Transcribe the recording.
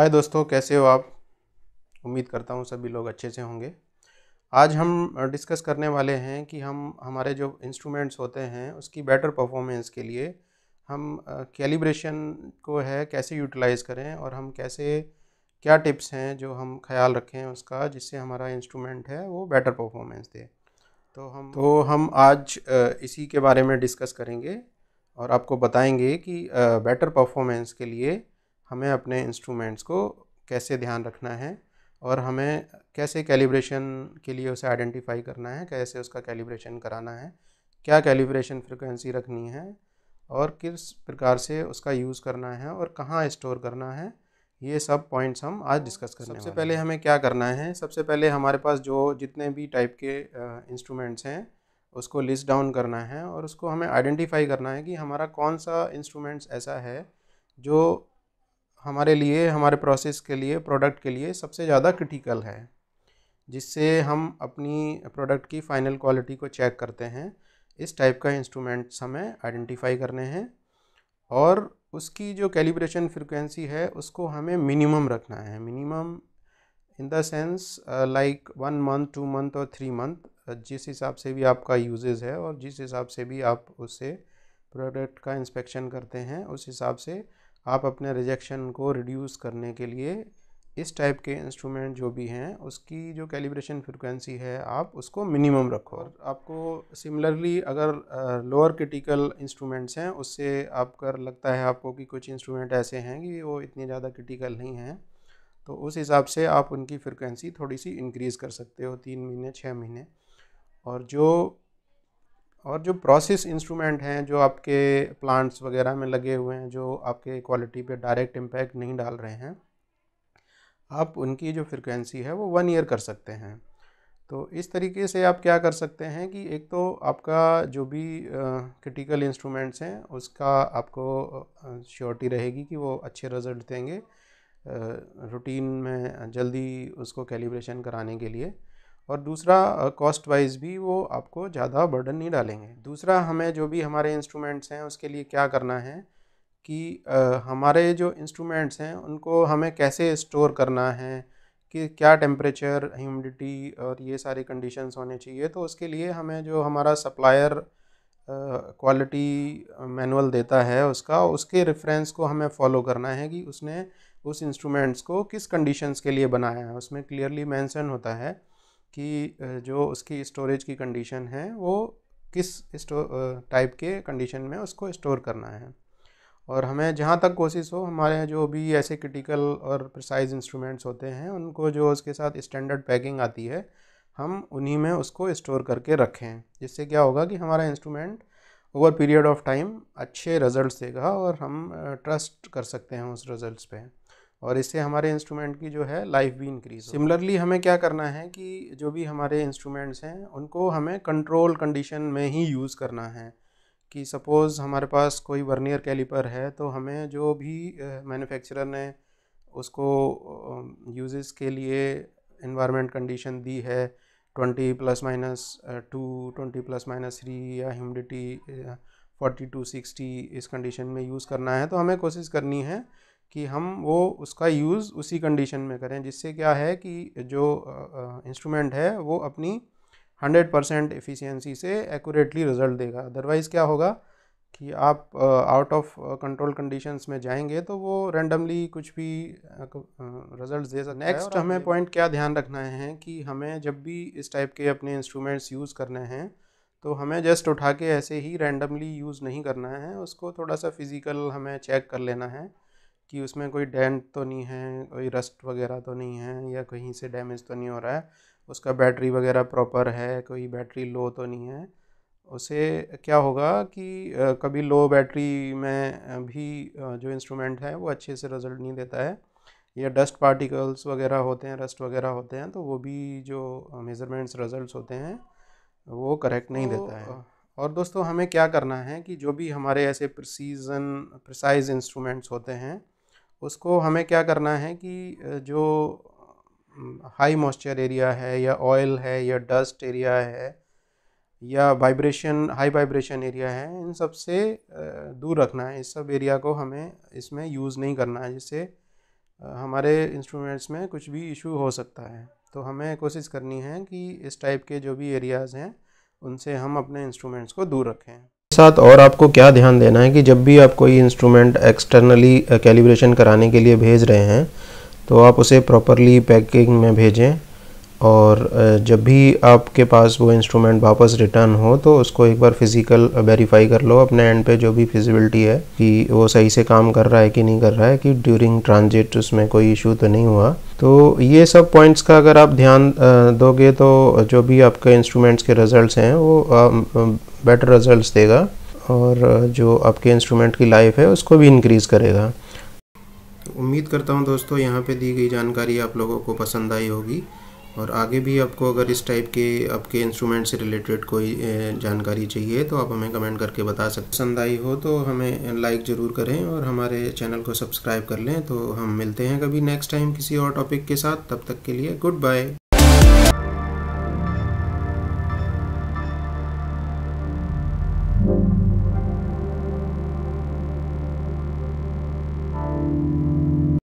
हाय दोस्तों कैसे हो आप उम्मीद करता हूँ सभी लोग अच्छे से होंगे आज हम डिस्कस करने वाले हैं कि हम हमारे जो इंस्ट्रूमेंट्स होते हैं उसकी बेटर परफॉर्मेंस के लिए हम कैलिब्रेशन को है कैसे यूटिलाइज़ करें और हम कैसे क्या टिप्स हैं जो हम ख्याल रखें उसका जिससे हमारा इंस्ट्रूमेंट है वो बेटर परफॉर्मेंस दे तो हम तो हम आज इसी के बारे में डिस्कस करेंगे और आपको बताएंगे कि बेटर परफॉर्मेंस के लिए हमें अपने इंस्ट्रूमेंट्स को कैसे ध्यान रखना है और हमें कैसे कैलिब्रेशन के लिए उसे आइडेंटिफाई करना है कैसे उसका कैलिब्रेशन कराना है क्या कैलिब्रेशन फ्रिक्वेंसी रखनी है और किस प्रकार से उसका यूज़ करना है और कहाँ स्टोर करना है ये सब पॉइंट्स हम आज डिस्कस करने सबसे पहले हमें क्या करना है सबसे पहले हमारे पास जो जितने भी टाइप के इंस्ट्रूमेंट्स हैं उसको लिस्ट डाउन करना है और उसको हमें आइडेंटिफाई करना है कि हमारा कौन सा इंस्ट्रूमेंट्स ऐसा है जो हमारे लिए हमारे प्रोसेस के लिए प्रोडक्ट के लिए सबसे ज़्यादा क्रिटिकल है जिससे हम अपनी प्रोडक्ट की फ़ाइनल क्वालिटी को चेक करते हैं इस टाइप का इंस्ट्रूमेंट्स हमें आइडेंटिफाई करने हैं और उसकी जो कैलिब्रेशन फ्रिक्वेंसी है उसको हमें मिनिमम रखना है minimum in the sense like one month two month और थ्री मंथ uh, जिस हिसाब से भी आपका यूजेज है और जिस हिसाब से भी आप उससे प्रोडक्ट का इंस्पेक्शन करते हैं उस हिसाब से आप अपने रिजेक्शन को रिड्यूस करने के लिए इस टाइप के इंस्ट्रूमेंट जो भी हैं उसकी जो कैलिब्रेशन फ्रिक्वेंसी है आप उसको मिनिमम रखो और आपको सिमिलरली अगर लोअर क्रिटिकल इंस्ट्रूमेंट्स हैं उससे कर लगता है आपको कि कुछ इंस्ट्रूमेंट ऐसे हैं कि वो इतने ज़्यादा क्रिटिकल नहीं हैं तो उस हिसाब से आप उनकी फ्रिक्वेंसी थोड़ी सी इंक्रीज़ कर सकते हो तीन महीने छः महीने और जो और जो प्रोसेस इंस्ट्रूमेंट हैं जो आपके प्लांट्स वगैरह में लगे हुए हैं जो आपके क्वालिटी पे डायरेक्ट इम्पैक्ट नहीं डाल रहे हैं आप उनकी जो फ्रिक्वेंसी है वो वन ईयर कर सकते हैं तो इस तरीके से आप क्या कर सकते हैं कि एक तो आपका जो भी क्रिटिकल इंस्ट्रूमेंट्स हैं उसका आपको श्योरिटी रहेगी कि वो अच्छे रिजल्ट देंगे रूटीन में जल्दी उसको कैलिब्रेशन कराने के लिए और दूसरा कॉस्ट वाइज भी वो आपको ज़्यादा बर्डन नहीं डालेंगे दूसरा हमें जो भी हमारे इंस्ट्रूमेंट्स हैं उसके लिए क्या करना है कि uh, हमारे जो इंस्ट्रूमेंट्स हैं उनको हमें कैसे स्टोर करना है कि क्या टेम्परेचर ह्यूमिडिटी और ये सारी कंडीशंस होने चाहिए तो उसके लिए हमें जो हमारा सप्लायर क्वालिटी मैनुअल देता है उसका उसके रेफरेंस को हमें फॉलो करना है कि उसने उस इंस्ट्रूमेंट्स को किस कंडीशंस के लिए बनाया है उसमें क्लियरली मेंशन होता है कि जो उसकी स्टोरेज की कंडीशन है वो किस टाइप के कंडीशन में उसको स्टोर करना है और हमें जहाँ तक कोशिश हो हमारे जो भी ऐसे क्रिटिकल और प्रिसाइज इंस्ट्रूमेंट्स होते हैं उनको जो उसके साथ स्टैंडर्ड पैकिंग आती है हम उन्हीं में उसको स्टोर करके रखें जिससे क्या होगा कि हमारा instrument over period of time अच्छे रिजल्ट्स देगा और हम ट्रस्ट कर सकते हैं उस रिजल्ट्स पे और इससे हमारे इंस्ट्रूमेंट की जो है लाइफ भी इंक्रीज सिमिलरली हमें क्या करना है कि जो भी हमारे इंस्ट्रूमेंट्स हैं उनको हमें कंट्रोल कंडीशन में ही यूज़ करना है कि सपोज़ हमारे पास कोई वर्नियर कैलिपर है तो हमें जो भी मैन्युफैक्चरर ने उसको यूजेस के लिए इन्वायरमेंट कंडीशन दी है twenty plus minus two twenty plus minus three या ह्यूमिडिटी फोर्टी टू सिक्सटी इस कंडीशन में यूज़ करना है तो हमें कोशिश करनी है कि हम वो उसका यूज़ उसी कंडीशन में करें जिससे क्या है कि जो इंस्ट्रूमेंट है वो अपनी हंड्रेड परसेंट एफिशेंसी से एक्यूरेटली रिज़ल्ट देगा अदरवाइज़ क्या होगा कि आप आउट ऑफ कंट्रोल कंडीशंस में जाएंगे तो वो रैंडमली कुछ भी रिजल्ट्स दे सकते नेक्स्ट हमें पॉइंट क्या ध्यान रखना है कि हमें जब भी इस टाइप के अपने इंस्ट्रूमेंट्स यूज़ करने हैं तो हमें जस्ट उठा के ऐसे ही रैंडमली यूज़ नहीं करना है उसको थोड़ा सा फिज़िकल हमें चेक कर लेना है कि उसमें कोई डेंट तो नहीं है कोई रस्ट वगैरह तो नहीं है या कहीं से डैमेज तो नहीं हो रहा है उसका बैटरी वगैरह प्रॉपर है कोई बैटरी लो तो नहीं है उसे क्या होगा कि कभी लो बैटरी में भी जो इंस्ट्रूमेंट है वो अच्छे से रिजल्ट नहीं देता है या डस्ट पार्टिकल्स वगैरह होते हैं रस्ट वगैरह होते हैं तो वो भी जो मेज़रमेंट्स रिजल्ट्स होते हैं वो करेक्ट नहीं तो, देता है और दोस्तों हमें क्या करना है कि जो भी हमारे ऐसे प्रिसीजन प्रिसाइज इंस्ट्रूमेंट्स होते हैं उसको हमें क्या करना है कि जो हाई मॉइस्चर एरिया है या ऑयल है या डस्ट एरिया है या वाइब्रेशन हाई वाइब्रेशन एरिया है इन सब से दूर रखना है इस सब एरिया को हमें इसमें यूज़ नहीं करना है जिससे हमारे इंस्ट्रूमेंट्स में कुछ भी इशू हो सकता है तो हमें कोशिश करनी है कि इस टाइप के जो भी एरियाज़ हैं उनसे हम अपने इंस्ट्रूमेंट्स को दूर रखें साथ और आपको क्या ध्यान देना है कि जब भी आप कोई इंस्ट्रूमेंट एक्सटर्नली कैलिब्रेशन कराने के लिए भेज रहे हैं तो आप उसे प्रॉपरली पैकिंग में भेजें और जब भी आपके पास वो इंस्ट्रूमेंट वापस रिटर्न हो तो उसको एक बार फिज़िकल वेरीफाई कर लो अपने एंड पे जो भी फिजिबिलिटी है कि वो सही से काम कर रहा है कि नहीं कर रहा है कि ड्यूरिंग ट्रांजिट उसमें कोई इशू तो नहीं हुआ तो ये सब पॉइंट्स का अगर आप ध्यान दोगे तो जो भी आपके इंस्ट्रूमेंट्स के रिजल्ट हैं वो बेटर रिजल्ट देगा और जो आपके इंस्ट्रूमेंट की लाइफ है उसको भी इनक्रीज़ करेगा तो उम्मीद करता हूँ दोस्तों यहाँ पे दी गई जानकारी आप लोगों को पसंद आई होगी और आगे भी आपको अगर इस टाइप के आपके इंस्ट्रूमेंट से रिलेटेड कोई जानकारी चाहिए तो आप हमें कमेंट करके बता सकते पसंद आई हो तो हमें लाइक ज़रूर करें और हमारे चैनल को सब्सक्राइब कर लें तो हम मिलते हैं कभी नेक्स्ट टाइम किसी और टॉपिक के साथ तब तक के लिए गुड बाय